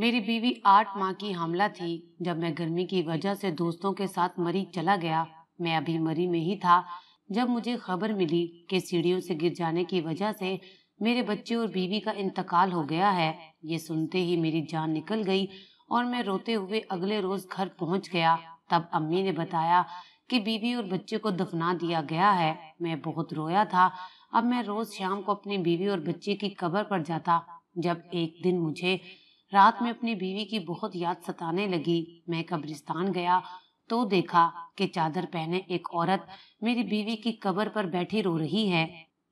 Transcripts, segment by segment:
मेरी बीवी आठ माह की हमला थी जब मैं गर्मी की वजह से दोस्तों के साथ मरी चला गया मैं अभी मरी में ही था जब मुझे खबर मिली कि सीढ़ियों से गिर जाने की वजह से मेरे बच्चे और बीवी का इंतकाल हो गया है ये सुनते ही मेरी जान निकल गई और मैं रोते हुए अगले रोज घर पहुंच गया तब अम्मी ने बताया कि बीवी और बच्चे को दफना दिया गया है मैं बहुत रोया था अब मैं रोज शाम को अपनी बीवी और बच्चे की कब्र पर जाता जब एक दिन मुझे रात में अपनी बीवी की बहुत याद सताने लगी मैं कब्रिस्तान गया तो देखा कि चादर पहने एक औरत मेरी बीवी की कब्र पर बैठी रो रही है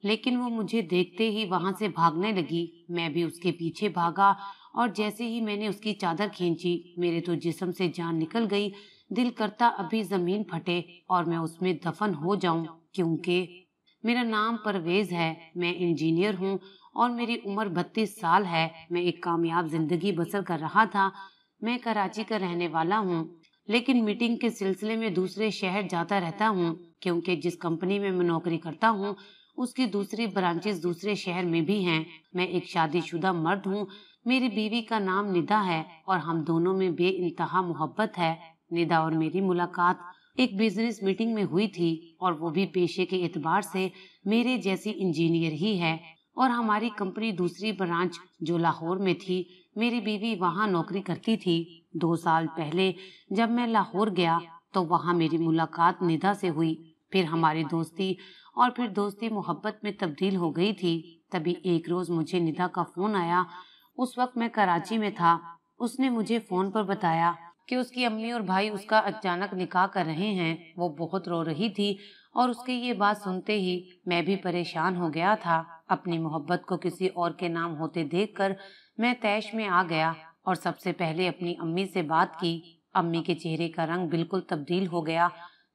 लेकिन वो मुझे देखते ही वहां से भागने लगी मैं भी उसके पीछे भागा और जैसे ही मैंने उसकी चादर खींची मेरे तो जिसम से जान निकल गई दिल करता अभी जमीन फटे और मैं उसमें दफन हो जाऊं क्योंकि मेरा नाम परवेज है मैं इंजीनियर हूँ और मेरी उम्र बत्तीस साल है मैं एक कामयाब जिंदगी बसर कर रहा था मैं कराची का रहने वाला हूँ लेकिन मीटिंग के सिलसिले में दूसरे शहर जाता रहता हूँ क्योंकि जिस कंपनी में मैं नौकरी करता हूँ उसकी दूसरी ब्रांचेस दूसरे शहर में भी हैं मैं एक शादीशुदा मर्द हूँ मेरी बीवी का नाम निदा है और हम दोनों में बे इंतहा मोहब्बत है निदा और मेरी मुलाकात एक बिजनेस मीटिंग में हुई थी और वो भी पेशे के एतबार से मेरे जैसी इंजीनियर ही है और हमारी कंपनी दूसरी ब्रांच जो लाहौर में थी मेरी बीवी वहाँ नौकरी करती थी दो साल पहले जब मैं लाहौर गया तो वहाँ मेरी मुलाकात निधा से हुई फिर हमारी दोस्ती और फिर दोस्ती मोहब्बत में तब्दील हो गई थी तभी एक रोज मुझे निधा का फोन आया उस वक्त मैं कराची में था उसने मुझे फोन पर बताया कि उसकी अम्मी और भाई उसका अचानक निकाह कर रहे हैं वो बहुत रो रही थी और उसकी ये बात सुनते ही मैं भी परेशान हो गया था अपनी मोहब्बत को किसी और के नाम होते देखकर मैं तैश में आ गया और सबसे पहले अपनी अम्मी से बात की अम्मी के चेहरे का रंग बिल्कुल तब्दील हो गया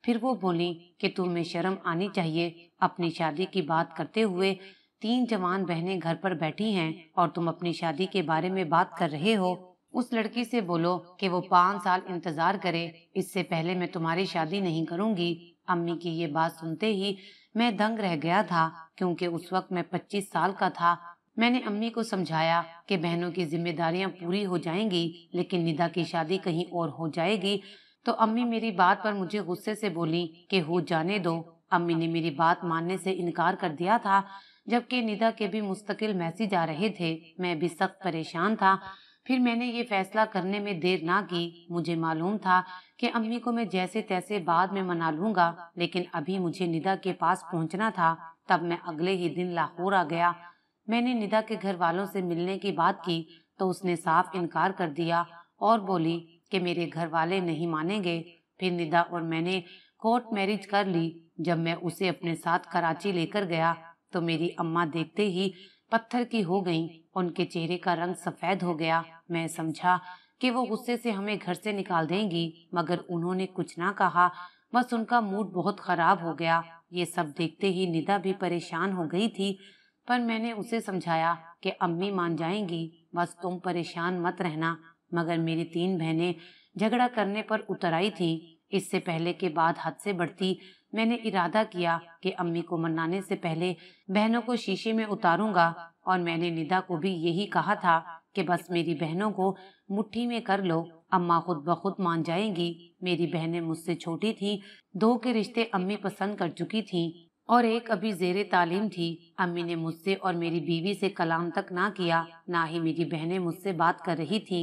फिर वो बोली कि तुम्हें शर्म आनी चाहिए अपनी शादी की बात करते हुए तीन जवान बहनें घर पर बैठी हैं और तुम अपनी शादी के बारे में बात कर रहे हो उस लड़की से बोलो कि वो पाँच साल इंतजार करे इससे पहले मैं तुम्हारी शादी नहीं करूंगी अम्मी की ये बात सुनते ही मैं दंग रह गया था क्योंकि उस वक्त मैं 25 साल का था मैंने अम्मी को समझाया कि बहनों की जिम्मेदारियां पूरी हो जाएंगी लेकिन निदा की शादी कहीं और हो जाएगी तो अम्मी मेरी बात पर मुझे गुस्से से बोली कि हो जाने दो अम्मी ने मेरी बात मानने से इनकार कर दिया था जबकि निदा के भी मुस्तकिल मैसेज आ रहे थे मैं भी सख्त परेशान था फिर मैंने ये फैसला करने में देर ना की मुझे मालूम था कि अम्मी को मैं जैसे तैसे बाद में मना लूंगा लेकिन अभी मुझे निदा के पास पहुंचना था तब मैं अगले ही दिन लाहौर आ गया मैंने निदा के घर वालों से मिलने की बात की तो उसने साफ इनकार कर दिया और बोली कि मेरे घर वाले नहीं मानेंगे फिर निदा और मैंने कोर्ट मैरिज कर ली जब मैं उसे अपने साथ कराची लेकर गया तो मेरी अम्मा देखते ही पत्थर की हो गईं, उनके चेहरे का रंग सफेद हो गया मैं समझा कि वो गुस्से से हमें घर से निकाल देंगी मगर उन्होंने कुछ ना कहा बस उनका मूड बहुत खराब हो गया ये सब देखते ही निदा भी परेशान हो गई थी पर मैंने उसे समझाया कि अम्मी मान जाएंगी बस तुम परेशान मत रहना मगर मेरी तीन बहनें झगड़ा करने पर उतर आई थी इससे पहले के बाद हद से बढ़ती मैंने इरादा किया कि अम्मी को मनाने से पहले बहनों को शीशे में उतारूंगा और मैंने निदा को भी यही कहा था कि बस मेरी बहनों को मुट्ठी में कर लो अम्मा खुद ब खुद मान जाएंगी मेरी बहनें मुझसे छोटी थी दो के रिश्ते अम्मी पसंद कर चुकी थी और एक अभी जेर तालीम थी अम्मी ने मुझसे और मेरी बीवी से कलाम तक ना किया ना ही मेरी बहनें मुझसे बात कर रही थी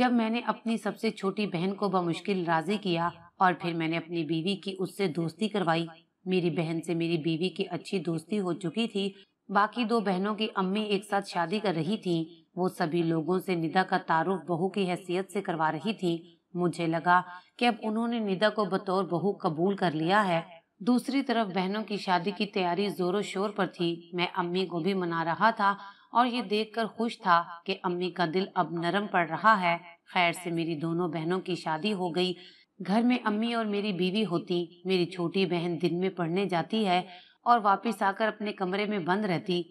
जब मैंने अपनी सबसे छोटी बहन को बमुश्किल राजी किया और फिर मैंने अपनी बीवी की उससे दोस्ती करवाई मेरी बहन से मेरी बीवी की अच्छी दोस्ती हो चुकी थी बाकी दो बहनों की अम्मी एक साथ शादी कर रही थी वो सभी लोगों से निदा का तारुफ बहू की हैसियत से करवा रही थी मुझे लगा कि अब उन्होंने निदा को बतौर बहू कबूल कर लिया है दूसरी तरफ बहनों की शादी की तैयारी जोरों शोर पर थी मैं अम्मी को भी मना रहा था और ये देखकर खुश था कि अम्मी का दिल अब नरम पड़ रहा है खैर से मेरी दोनों बहनों की शादी हो गई घर में अम्मी और मेरी बीवी होती मेरी छोटी बहन दिन में पढ़ने जाती है और वापस आकर अपने कमरे में बंद रहती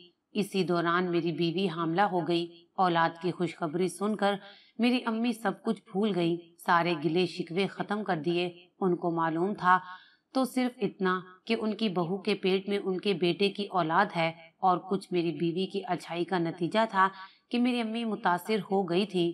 इसी दौरान मेरी बीवी हमला हो गई औलाद की खुशखबरी सुनकर मेरी अम्मी सब कुछ भूल गई सारे गिले शिकवे खत्म कर दिए उनको मालूम था तो सिर्फ इतना कि उनकी बहू के पेट में उनके बेटे की औलाद है और कुछ मेरी बीवी की अच्छाई का नतीजा था कि मेरी अम्मी मुतासर हो गई थी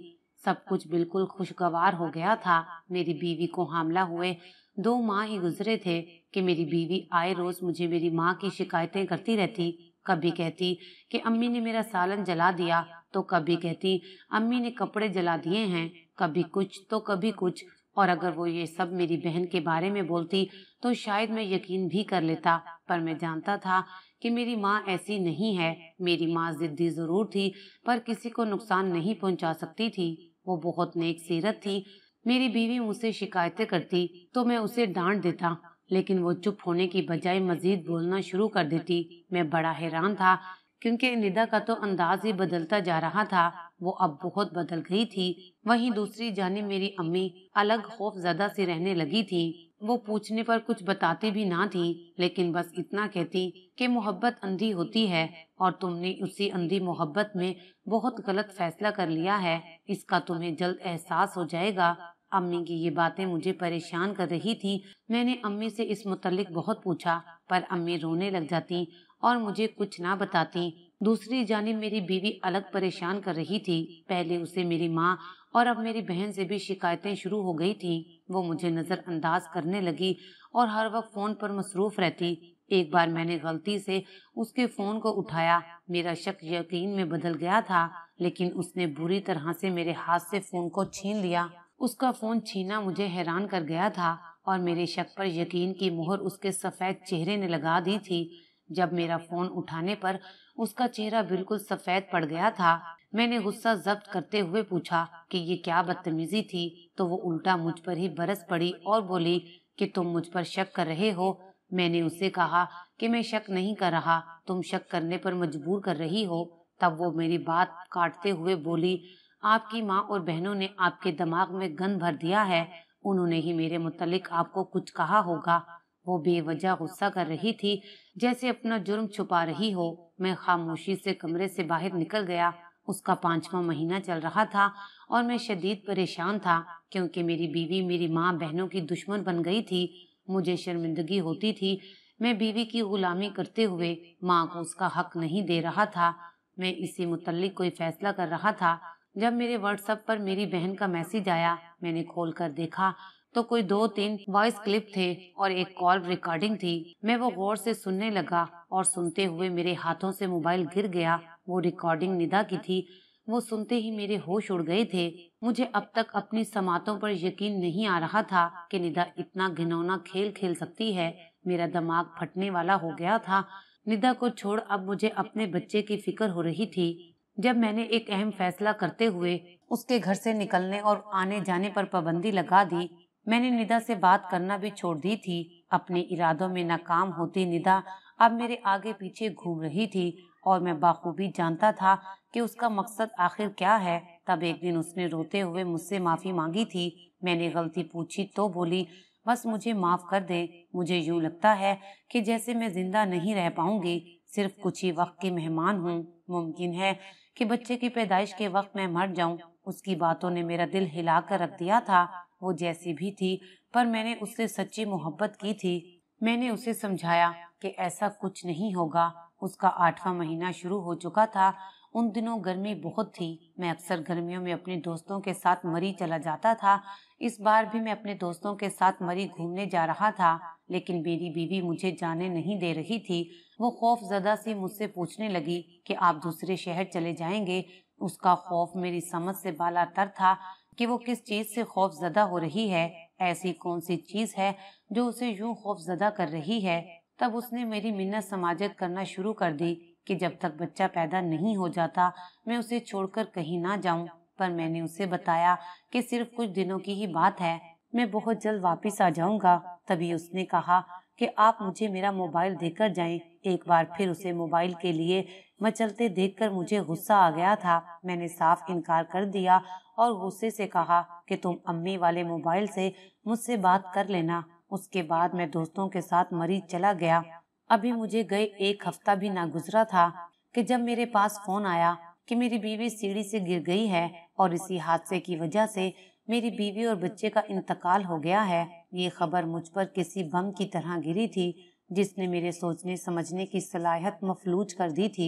सब कुछ बिल्कुल खुशगवार हो गया था मेरी बीवी को हमला हुए दो माह ही गुजरे थे कि मेरी बीवी आए रोज मुझे मेरी माँ की शिकायतें करती रहती कभी कहती कि अम्मी ने मेरा सालन जला दिया तो कभी कहती अम्मी ने कपड़े जला दिए हैं कभी कुछ तो कभी कुछ और अगर वो ये सब मेरी बहन के बारे में बोलती तो शायद मैं यकीन भी कर लेता पर मैं जानता था कि मेरी माँ ऐसी नहीं है मेरी माँ जिद्दी ज़रूर थी पर किसी को नुकसान नहीं पहुँचा सकती थी वो बहुत नेक सीरत थी मेरी बीवी मुझसे शिकायतें करती तो मैं उसे डांट देता लेकिन वो चुप होने की बजाय मजीद बोलना शुरू कर देती मैं बड़ा हैरान था क्योंकि निदा का तो अंदाज ही बदलता जा रहा था वो अब बहुत बदल गई थी वहीं दूसरी जानी मेरी अम्मी अलग खौफ ज्यादा से रहने लगी थी वो पूछने पर कुछ बताती भी ना थी लेकिन बस इतना कहती कि मोहब्बत अंधी होती है और तुमने उसी अंधी मोहब्बत में बहुत गलत फैसला कर लिया है इसका तुम्हें जल्द एहसास हो जाएगा अम्मी की ये बातें मुझे परेशान कर रही थी मैंने अम्मी से इस मुतलिक बहुत पूछा पर अम्मी रोने लग जाती और मुझे कुछ ना बताती दूसरी जानब मेरी बीवी अलग परेशान कर रही थी पहले उसे मेरी माँ और अब मेरी बहन से भी शिकायतें शुरू हो गई थी वो मुझे नज़रअंदाज करने लगी और हर वक्त फ़ोन पर मसरूफ़ रहती एक बार मैंने गलती से उसके फ़ोन को उठाया मेरा शक यकीन में बदल गया था लेकिन उसने बुरी तरह से मेरे हाथ से फ़ोन को छीन लिया उसका फोन छीना मुझे हैरान कर गया था और मेरे शक पर यकीन की मोहर उसके सफ़ेद चेहरे ने लगा दी थी जब मेरा फ़ोन उठाने पर उसका चेहरा बिल्कुल सफ़ेद पड़ गया था मैंने गुस्सा जब्त करते हुए पूछा कि ये क्या बदतमीजी थी तो वो उल्टा मुझ पर ही बरस पड़ी और बोली कि तुम मुझ पर शक कर रहे हो मैंने उसे कहा कि मैं शक नहीं कर रहा तुम शक करने पर मजबूर कर रही हो तब वो मेरी बात काटते हुए बोली आपकी माँ और बहनों ने आपके दिमाग में गन भर दिया है उन्होंने ही मेरे मुतलिक आपको कुछ कहा होगा वो बेवजह गुस्सा कर रही थी जैसे अपना जुर्म छुपा रही हो मैं खामोशी से कमरे से बाहर निकल गया उसका पांचवा महीना चल रहा था और मैं शदीद परेशान था क्योंकि मेरी बीवी मेरी माँ बहनों की दुश्मन बन गई थी मुझे शर्मिंदगी होती थी मैं बीवी की गुलामी करते हुए माँ को उसका हक नहीं दे रहा था मैं इसी मुतल कोई फैसला कर रहा था जब मेरे व्हाट्सएप पर मेरी बहन का मैसेज आया मैंने खोल कर देखा तो कोई दो तीन वॉइस क्लिप थे और एक कॉल रिकॉर्डिंग थी मैं वो गौर से सुनने लगा और सुनते हुए मेरे हाथों से मोबाइल गिर गया वो रिकॉर्डिंग निदा की थी वो सुनते ही मेरे होश उड़ गए थे मुझे अब तक अपनी समातों पर यकीन नहीं आ रहा था कि निदा इतना घिनौना खेल खेल सकती है मेरा दिमाग फटने वाला हो गया था निदा को छोड़ अब मुझे अपने बच्चे की फिक्र हो रही थी जब मैंने एक अहम फैसला करते हुए उसके घर से निकलने और आने जाने पर पाबंदी लगा दी मैंने निदा से बात करना भी छोड़ दी थी अपने इरादों में नाकाम होती निदा अब मेरे आगे पीछे घूम रही थी और मैं बाखूबी जानता था कि उसका मकसद आखिर क्या है तब एक दिन उसने रोते हुए मुझसे माफ़ी मांगी थी मैंने गलती पूछी तो बोली बस मुझे माफ़ कर दे मुझे यूँ लगता है कि जैसे मैं जिंदा नहीं रह पाऊंगी सिर्फ कुछ ही वक्त की मेहमान हूँ मुमकिन है कि बच्चे की पैदाइश के वक्त मैं मर जाऊं उसकी बातों ने मेरा दिल हिला कर रख दिया था वो जैसी भी थी पर मैंने उससे सच्ची मोहब्बत की थी मैंने उसे समझाया कि ऐसा कुछ नहीं होगा उसका आठवां महीना शुरू हो चुका था उन दिनों गर्मी बहुत थी मैं अक्सर गर्मियों में अपने दोस्तों के साथ मरी चला जाता था इस बार भी मैं अपने दोस्तों के साथ मरी घूमने जा रहा था लेकिन मेरी बीवी मुझे जाने नहीं दे रही थी वो खौफ ज़दा सी मुझसे पूछने लगी कि आप दूसरे शहर चले जाएंगे उसका खौफ मेरी समझ से बाला तर था कि वो किस चीज़ से खौफ ज़दा हो रही है ऐसी कौन सी चीज़ है जो उसे यूं खौफ ज़दा कर रही है तब उसने मेरी मिन्नत समाजत करना शुरू कर दी कि जब तक बच्चा पैदा नहीं हो जाता मैं उसे छोड़कर कहीं ना जाऊं पर मैंने उसे बताया कि सिर्फ कुछ दिनों की ही बात है मैं बहुत जल्द वापस आ जाऊंगा तभी उसने कहा कि आप मुझे मेरा मोबाइल देकर जाएं। एक बार फिर उसे मोबाइल के लिए मचलते देखकर मुझे गुस्सा आ गया था मैंने साफ इनकार कर दिया और गुस्से से कहा कि तुम अम्मी वाले मोबाइल से मुझसे बात कर लेना उसके बाद मैं दोस्तों के साथ मरीज चला गया अभी मुझे गए एक हफ्ता भी ना गुजरा था कि जब मेरे पास फोन आया कि मेरी बीवी सीढ़ी से गिर गई है और इसी हादसे की वजह से मेरी बीवी और बच्चे का इंतकाल हो गया है ये खबर मुझ पर किसी बम की तरह गिरी थी जिसने मेरे सोचने समझने की सलाहियत मफलूज कर दी थी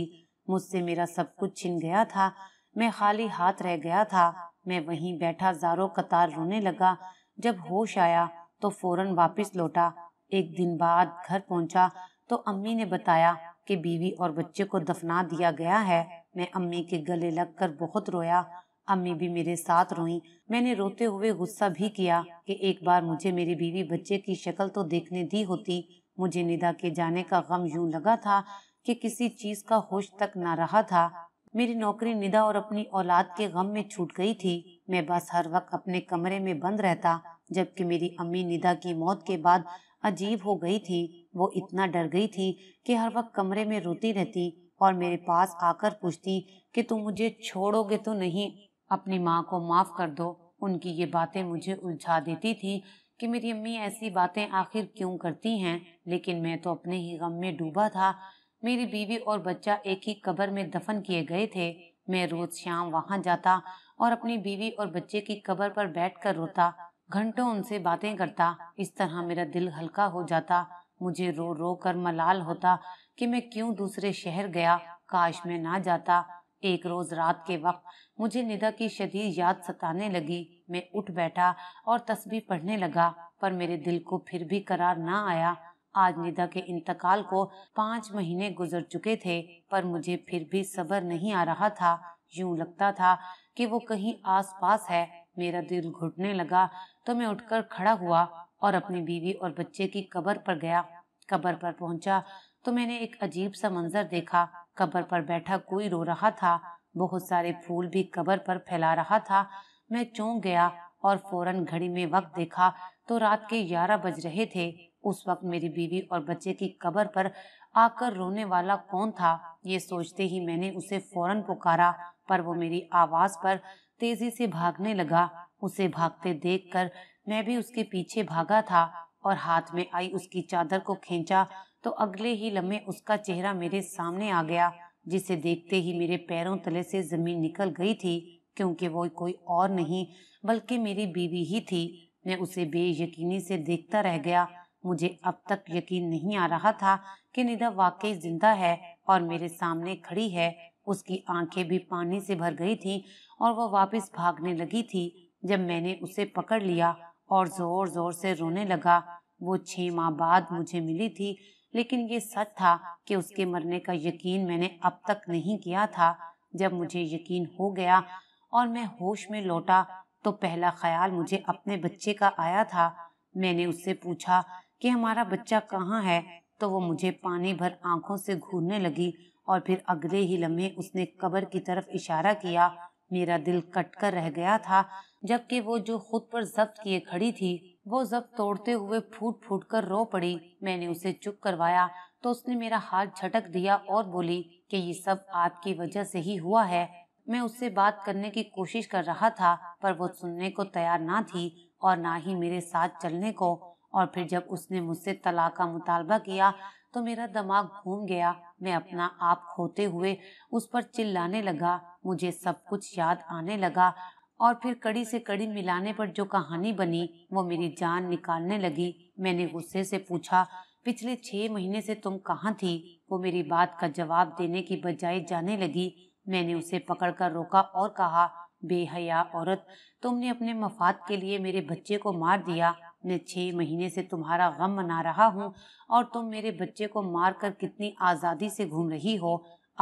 मुझसे मेरा सब कुछ छिन गया था मैं खाली हाथ रह गया था मैं वहीं बैठा जारो कतार रोने लगा जब होश आया तो फौरन वापस लौटा एक दिन बाद घर पहुंचा तो अम्मी ने बताया कि बीवी और बच्चे को दफना दिया गया है मैं अम्मी के गले लगकर बहुत रोया अम्मी भी मेरे साथ रोई मैंने रोते हुए गुस्सा भी किया कि एक बार मुझे मेरी बीवी बच्चे की शक्ल तो देखने दी होती मुझे निदा के जाने का गम यूं लगा था कि किसी चीज का होश तक ना रहा था मेरी नौकरी निदा और अपनी औलाद के गम में छूट गई थी मैं बस हर वक्त अपने कमरे में बंद रहता जबकि मेरी अम्मी निदा की मौत के बाद अजीब हो गई थी वो इतना डर गई थी कि हर वक्त कमरे में रोती रहती और मेरे पास आकर पूछती कि तुम मुझे छोड़ोगे तो नहीं अपनी माँ को माफ़ कर दो उनकी ये बातें मुझे उलझा देती थी कि मेरी अम्मी ऐसी बातें आखिर क्यों करती हैं लेकिन मैं तो अपने ही गम में डूबा था मेरी बीवी और बच्चा एक ही कब्र में दफन किए गए थे मैं रोज शाम वहां जाता और अपनी बीवी और बच्चे की कब्र पर बैठकर रोता घंटों उनसे बातें करता इस तरह मेरा दिल हल्का हो जाता मुझे रो रो कर मलाल होता कि मैं क्यों दूसरे शहर गया काश मैं ना जाता एक रोज रात के वक्त मुझे निदा की शदीद याद सताने लगी मैं उठ बैठा और तस्बीह पढ़ने लगा पर मेरे दिल को फिर भी करार ना आया आज निदा के इंतकाल को पाँच महीने गुजर चुके थे पर मुझे फिर भी सब्र नहीं आ रहा था यूं लगता था कि वो कहीं आस पास है मेरा दिल घुटने लगा तो मैं उठकर खड़ा हुआ और अपनी बीवी और बच्चे की कबर पर गया कबर पर पहुंचा तो मैंने एक अजीब सा मंजर देखा कब्र पर बैठा कोई रो रहा था बहुत सारे फूल भी कब्र पर फैला रहा था मैं चौंक गया और फौरन घड़ी में वक्त देखा तो रात के ग्यारह बज रहे थे उस वक्त मेरी बीवी और बच्चे की कब्र पर आकर रोने वाला कौन था ये सोचते ही मैंने उसे फौरन पुकारा पर वो मेरी आवाज पर तेजी से भागने लगा उसे भागते देखकर मैं भी उसके पीछे भागा था और हाथ में आई उसकी चादर को खींचा तो अगले ही लम्हे उसका चेहरा मेरे सामने आ गया जिसे देखते ही मेरे पैरों तले से जमीन निकल गई थी क्योंकि वो कोई और नहीं बल्कि मेरी बीवी ही थी मैं उसे बेयकीनी से देखता रह गया मुझे अब तक यकीन नहीं आ रहा था कि निदा वाकई जिंदा है और मेरे सामने खड़ी है उसकी आंखें भी पानी से भर गई थीं और वो वापस भागने लगी थी जब मैंने उसे पकड़ लिया और जोर जोर से रोने लगा वो छह माह बाद मुझे मिली थी लेकिन ये सच था कि उसके मरने का यकीन मैंने अब तक नहीं किया था जब मुझे यकीन हो गया और मैं होश में लौटा तो पहला ख्याल मुझे अपने बच्चे का आया था मैंने उससे पूछा कि हमारा बच्चा कहाँ है तो वो मुझे पानी भर आंखों से घूरने लगी और फिर अगले ही लम्हे उसने कब्र की तरफ इशारा किया मेरा दिल कट कर रह गया था जबकि वो जो खुद पर जब्त किए खड़ी थी वो जब तोड़ते हुए फूट फूट कर रो पड़ी मैंने उसे चुप करवाया तो उसने मेरा हाथ झटक दिया और बोली कि ये सब आपकी वजह से ही हुआ है मैं उससे बात करने की कोशिश कर रहा था पर वो सुनने को तैयार ना थी और ना ही मेरे साथ चलने को और फिर जब उसने मुझसे तलाक का मुतालबा किया तो मेरा दिमाग घूम गया मैं अपना आप खोते हुए उस पर चिल्लाने लगा मुझे सब कुछ याद आने लगा और फिर कड़ी से कड़ी मिलाने पर जो कहानी बनी वो मेरी जान निकालने लगी मैंने गुस्से से पूछा पिछले छह महीने से तुम कहाँ थी वो मेरी बात का जवाब देने की बजाय जाने लगी मैंने उसे पकड़कर रोका और कहा बेहया औरत तुमने अपने मफाद के लिए मेरे बच्चे को मार दिया मैं छः महीने से तुम्हारा गम मना रहा हूँ और तुम मेरे बच्चे को मार कर कितनी आज़ादी से घूम रही हो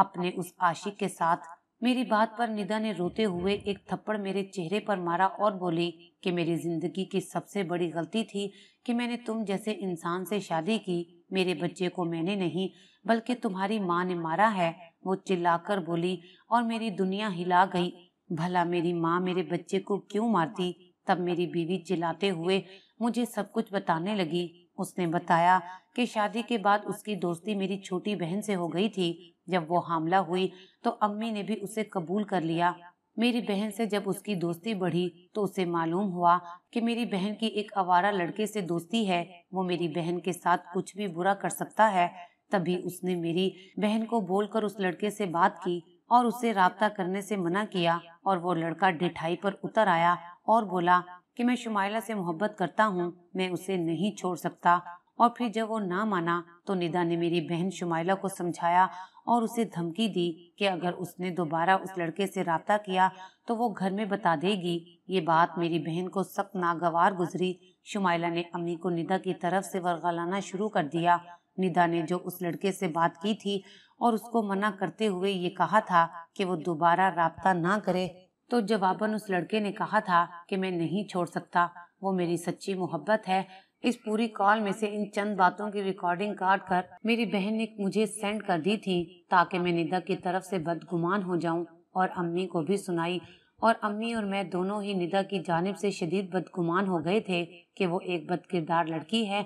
अपने उस आशिक के साथ मेरी बात पर निदा ने रोते हुए एक थप्पड़ मेरे चेहरे पर मारा और बोली कि मेरी जिंदगी की सबसे बड़ी गलती थी कि मैंने तुम जैसे इंसान से शादी की मेरे बच्चे को मैंने नहीं बल्कि तुम्हारी माँ ने मारा है वो चिल्लाकर बोली और मेरी दुनिया हिला गई भला मेरी माँ मेरे बच्चे को क्यों मारती तब मेरी बीवी चिल्लाते हुए मुझे सब कुछ बताने लगी उसने बताया कि शादी के बाद उसकी दोस्ती मेरी छोटी बहन से हो गई थी जब वो हमला हुई तो अम्मी ने भी उसे कबूल कर लिया मेरी बहन से जब उसकी दोस्ती बढ़ी तो उसे मालूम हुआ कि मेरी बहन की एक आवारा लड़के से दोस्ती है वो मेरी बहन के साथ कुछ भी बुरा कर सकता है तभी उसने मेरी बहन को बोलकर उस लड़के से बात की और उसे रबता करने से मना किया और वो लड़का डिठाई पर उतर आया और बोला कि मैं शुमाइला से मोहब्बत करता हूँ मैं उसे नहीं छोड़ सकता और फिर जब वो ना माना तो निदा ने मेरी बहन शुमाइला को समझाया और उसे धमकी दी कि अगर उसने दोबारा उस लड़के से रबता किया तो वो घर में बता देगी ये बात मेरी बहन को सख्त नागवार गुजरी शुमाइला ने अम्मी को निदा की तरफ से वर्गलाना शुरू कर दिया निदा ने जो उस लड़के से बात की थी और उसको मना करते हुए ये कहा था कि वो दोबारा रबता ना करे तो जवाबन उस लड़के ने कहा था कि मैं नहीं छोड़ सकता वो मेरी सच्ची मोहब्बत है इस पूरी कॉल में से इन चंद बातों की रिकॉर्डिंग काट कर मेरी बहन ने मुझे सेंड कर दी थी ताकि मैं निदा की तरफ से बदगुमान हो जाऊं और अम्मी को भी सुनाई और अम्मी और मैं दोनों ही निदा की जानब से शदीद बदगुमान हो गए थे कि वो एक बदकिरदार लड़की है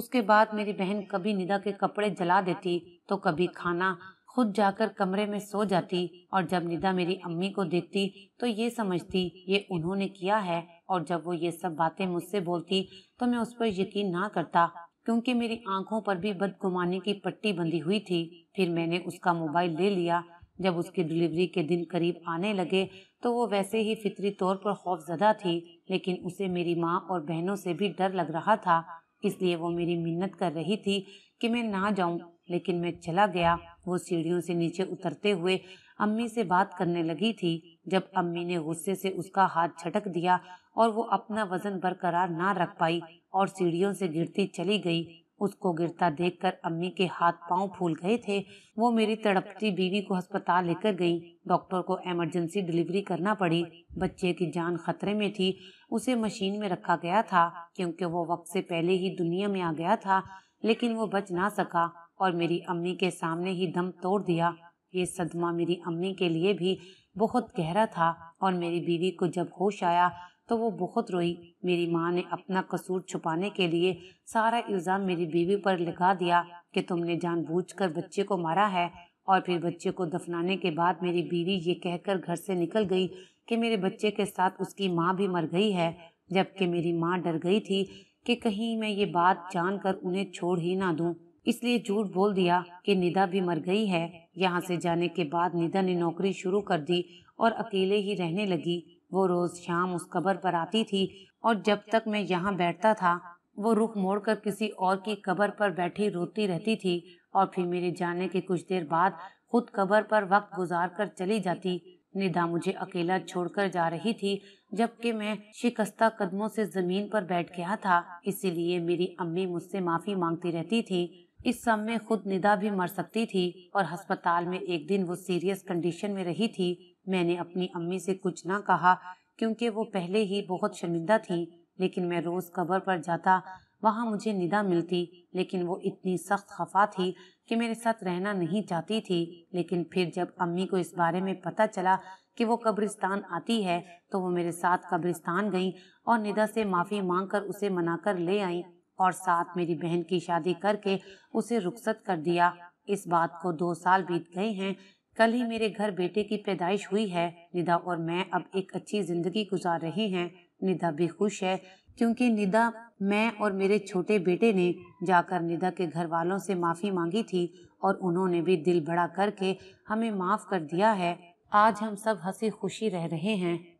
उसके बाद मेरी बहन कभी निदा के कपड़े जला देती तो कभी खाना खुद जाकर कमरे में सो जाती और जब निदा मेरी अम्मी को देखती तो ये समझती ये उन्होंने किया है और जब वो ये सब बातें मुझसे बोलती तो मैं उस पर यकीन ना करता क्योंकि मेरी आंखों पर भी बदगुमानी की पट्टी बंधी हुई थी फिर मैंने उसका मोबाइल ले लिया जब उसकी डिलीवरी के दिन करीब आने लगे तो वो वैसे ही फितरी तौर पर खौफ जदा थी लेकिन उसे मेरी माँ और बहनों से भी डर लग रहा था इसलिए वो मेरी मिन्नत कर रही थी कि मैं ना जाऊँ लेकिन मैं चला गया वो सीढ़ियों से नीचे उतरते हुए अम्मी से बात करने लगी थी जब अम्मी ने गुस्से से उसका हाथ झटक दिया और वो अपना वजन बरकरार ना रख पाई और सीढ़ियों से गिरती चली गई उसको गिरता देखकर अम्मी के हाथ पांव फूल गए थे वो मेरी तड़पती बीवी को अस्पताल लेकर गई डॉक्टर को इमरजेंसी डिलीवरी करना पड़ी बच्चे की जान खतरे में थी उसे मशीन में रखा गया था क्योंकि वो वक्त से पहले ही दुनिया में आ गया था लेकिन वो बच ना सका और मेरी अम्मी के सामने ही दम तोड़ दिया ये सदमा मेरी अम्मी के लिए भी बहुत गहरा था और मेरी बीवी को जब होश आया तो वो बहुत रोई मेरी माँ ने अपना कसूर छुपाने के लिए सारा इल्ज़ाम मेरी बीवी पर लगा दिया कि तुमने जानबूझकर बच्चे को मारा है और फिर बच्चे को दफनाने के बाद मेरी बीवी ये कहकर घर से निकल गई कि मेरे बच्चे के साथ उसकी माँ भी मर गई है जबकि मेरी माँ डर गई थी कि कहीं मैं ये बात जानकर उन्हें छोड़ ही ना दूँ इसलिए झूठ बोल दिया कि निदा भी मर गई है यहाँ से जाने के बाद निदा ने नौकरी शुरू कर दी और अकेले ही रहने लगी वो रोज शाम उस कबर पर आती थी और जब तक मैं यहाँ बैठता था वो रुख मोड़कर किसी और की कबर पर बैठी रोती रहती थी और फिर मेरे जाने के कुछ देर बाद खुद कबर पर वक्त गुजार कर चली जाती निदा मुझे अकेला छोड़कर जा रही थी जबकि मैं शिकस्ता कदमों से जमीन पर बैठ गया था इसीलिए मेरी अम्मी मुझसे माफी मांगती रहती थी इस सम में खुद निदा भी मर सकती थी और अस्पताल में एक दिन वो सीरियस कंडीशन में रही थी मैंने अपनी अम्मी से कुछ ना कहा क्योंकि वो पहले ही बहुत शर्मिंदा थी लेकिन मैं रोज़ कबर पर जाता वहाँ मुझे निदा मिलती लेकिन वो इतनी सख्त खफा थी कि मेरे साथ रहना नहीं चाहती थी लेकिन फिर जब अम्मी को इस बारे में पता चला कि वो कब्रिस्तान आती है तो वो मेरे साथ कब्रिस्तान गई और निदा से माफ़ी मांग कर उसे मना कर ले आई और साथ मेरी बहन की शादी करके उसे रुखसत कर दिया इस बात को दो साल बीत गए हैं कल ही मेरे घर बेटे की पैदाइश हुई है निदा और मैं अब एक अच्छी जिंदगी गुजार रहे हैं निदा भी खुश है क्योंकि निदा मैं और मेरे छोटे बेटे ने जाकर निदा के घर वालों से माफ़ी मांगी थी और उन्होंने भी दिल बड़ा करके हमें माफ़ कर दिया है आज हम सब हंसी खुशी रह रहे हैं